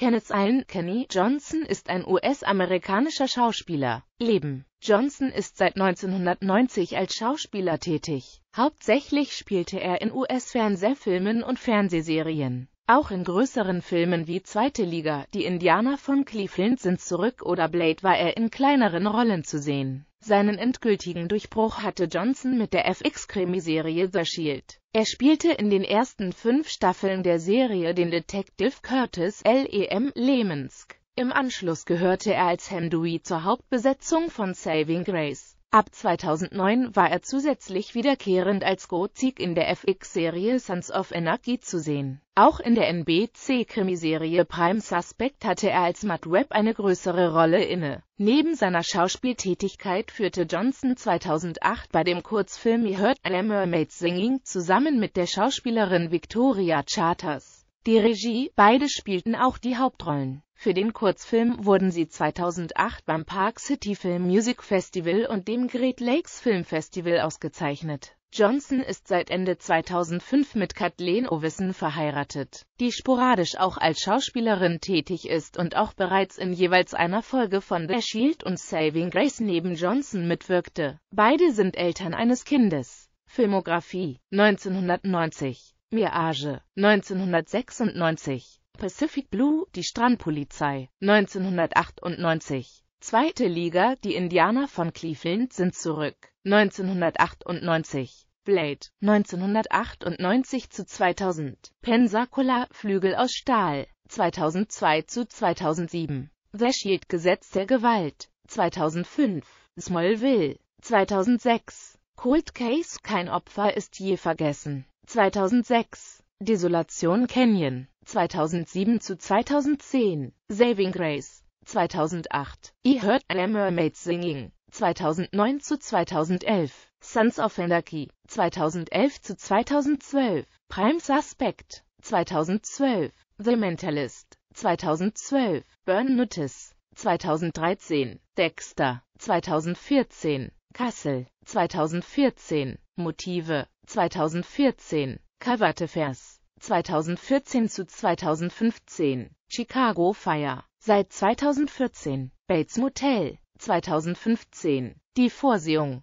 Kenneth Allen Kenny Johnson ist ein US-amerikanischer Schauspieler. Leben Johnson ist seit 1990 als Schauspieler tätig. Hauptsächlich spielte er in US-Fernsehfilmen und Fernsehserien. Auch in größeren Filmen wie Zweite Liga, Die Indianer von Cleveland sind zurück oder Blade war er in kleineren Rollen zu sehen. Seinen endgültigen Durchbruch hatte Johnson mit der FX-Krimiserie The Shield. Er spielte in den ersten fünf Staffeln der Serie den Detective Curtis L.E.M. Lemensk. Im Anschluss gehörte er als Hendui zur Hauptbesetzung von Saving Grace. Ab 2009 war er zusätzlich wiederkehrend als Gozig in der FX-Serie Sons of Anarchy zu sehen auch in der NBC-Krimiserie Prime Suspect hatte er als Matt Webb eine größere Rolle inne. Neben seiner Schauspieltätigkeit führte Johnson 2008 bei dem Kurzfilm You Heard a Mermaid Singing zusammen mit der Schauspielerin Victoria Charters die Regie, beide spielten auch die Hauptrollen. Für den Kurzfilm wurden sie 2008 beim Park City Film Music Festival und dem Great Lakes Film Festival ausgezeichnet. Johnson ist seit Ende 2005 mit Kathleen Owissen verheiratet, die sporadisch auch als Schauspielerin tätig ist und auch bereits in jeweils einer Folge von The Shield und Saving Grace neben Johnson mitwirkte. Beide sind Eltern eines Kindes. Filmografie 1990 Mirage 1996 Pacific Blue Die Strandpolizei 1998 Zweite Liga Die Indianer von Cleveland sind zurück 1998 Blade 1998 zu 2000 Pensacola Flügel aus Stahl 2002 zu 2007 The Shield Gesetz der Gewalt 2005 Smallville 2006 Cold Case Kein Opfer ist je vergessen 2006 Desolation Canyon 2007 zu 2010 Saving Grace 2008 I Heard a Mermaid Singing 2009 zu 2011, Sons of Anarchy 2011 zu 2012, Prime Suspect 2012, The Mentalist 2012, Burn Notice 2013, Dexter 2014, Kassel 2014, Motive 2014, Kavatefers 2014 zu 2015, Chicago Fire, seit 2014, Bates Motel, 2015. Die Vorsehung